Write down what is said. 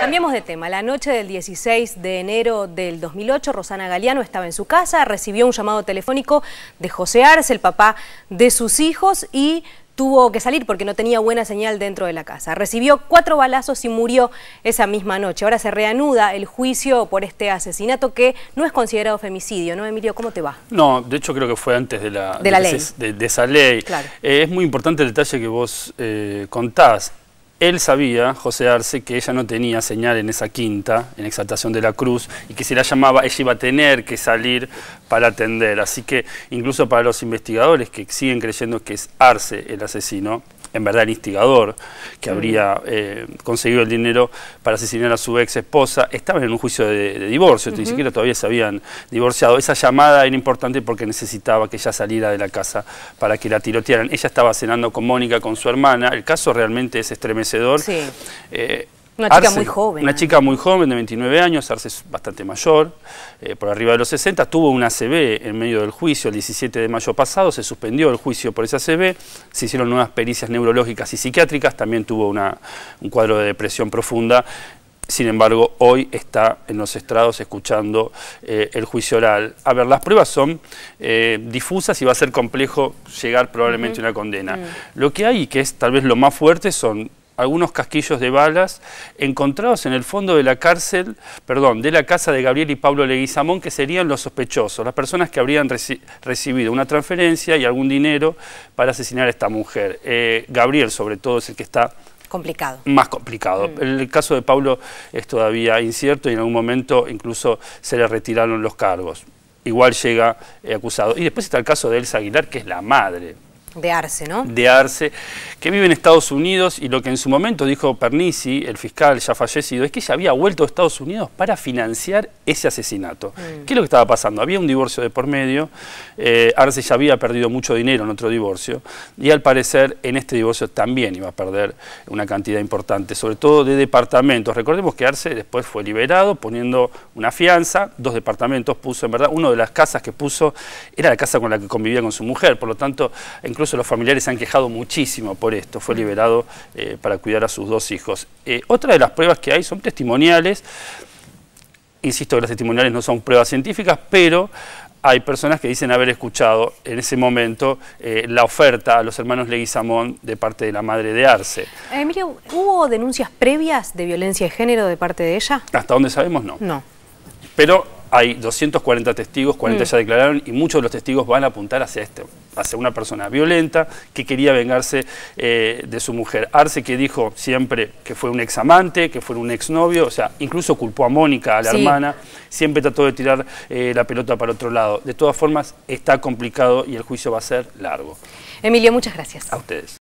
Cambiamos de tema. La noche del 16 de enero del 2008, Rosana Galeano estaba en su casa, recibió un llamado telefónico de José Arce, el papá de sus hijos, y tuvo que salir porque no tenía buena señal dentro de la casa. Recibió cuatro balazos y murió esa misma noche. Ahora se reanuda el juicio por este asesinato que no es considerado femicidio, ¿no, Emilio? ¿Cómo te va? No, de hecho creo que fue antes de, la, ley. de, esa ley. Eh, es muy importante el detalle que vos eh, contás. Él sabía, José Arce, que ella no tenía señal en esa quinta, en Exaltación de la Cruz, y que si la llamaba ella iba a tener que salir para atender. Así que incluso para los investigadores que siguen creyendo que es Arce el asesino, en verdad el instigador que mm. habría eh, conseguido el dinero para asesinar a su ex esposa, estaban en un juicio de, divorcio, ni siquiera todavía se habían divorciado. Esa llamada era importante porque necesitaba que ella saliera de la casa para que la tirotearan. Ella estaba cenando con Mónica, con su hermana. El caso realmente es estremecedor. Sí. Eh, una chica muy joven. Una ¿eh? chica muy joven, de 29 años, Arce es bastante mayor, eh, por arriba de los 60, tuvo una CB en medio del juicio el 17 de mayo pasado, se suspendió el juicio por esa ACV, se hicieron nuevas pericias neurológicas y psiquiátricas, también tuvo un cuadro de depresión profunda, sin embargo, hoy está en los estrados escuchando eh, el juicio oral. A ver, las pruebas son difusas y va a ser complejo llegar probablemente a una condena. Mm. Lo que hay, que es tal vez lo más fuerte, son algunos casquillos de balas encontrados en el fondo de la cárcel, perdón, de la casa de Gabriel y Pablo Leguizamón, que serían los sospechosos, las personas que habrían recibido una transferencia y algún dinero para asesinar a esta mujer. Eh, Gabriel, sobre todo, es el que está complicado. Más complicado. Mm. El caso de Pablo es todavía incierto y en algún momento incluso se le retiraron los cargos. Igual llega eh, acusado. Y después está el caso de Elsa Aguilar, que es la madre. De Arce, ¿no? De Arce, que vive en Estados Unidos y lo que en su momento dijo Pernici, el fiscal ya fallecido, es que ella había vuelto a Estados Unidos para financiar ese asesinato. Mm. ¿Qué es lo que estaba pasando? Había un divorcio de por medio, eh, Arce ya había perdido mucho dinero en otro divorcio y al parecer en este divorcio también iba a perder una cantidad importante, sobre todo de departamentos. Recordemos que Arce después fue liberado poniendo una fianza, dos departamentos puso, en verdad, una de las casas que puso era la casa con la que convivía con su mujer, por lo tanto, incluso los familiares se han quejado muchísimo por esto, fue liberado eh, para cuidar a sus dos hijos. Eh, otra de las pruebas que hay son testimoniales, insisto que las testimoniales no son pruebas científicas, pero hay personas que dicen haber escuchado en ese momento eh, la oferta a los hermanos Leguizamón de parte de la madre de Arce. Emilio, ¿hubo denuncias previas de violencia de género de parte de ella? Hasta donde sabemos, no. No. Pero hay 240 testigos, 40 mm. ya declararon y muchos de los testigos van a apuntar hacia este, hacia una persona violenta que quería vengarse eh, de su mujer. Arce que dijo siempre que fue un ex amante, que fue un ex novio, o sea, incluso culpó a Mónica, a la hermana, siempre trató de tirar eh, la pelota para otro lado. De todas formas, está complicado y el juicio va a ser largo. Emilio, muchas gracias. A ustedes.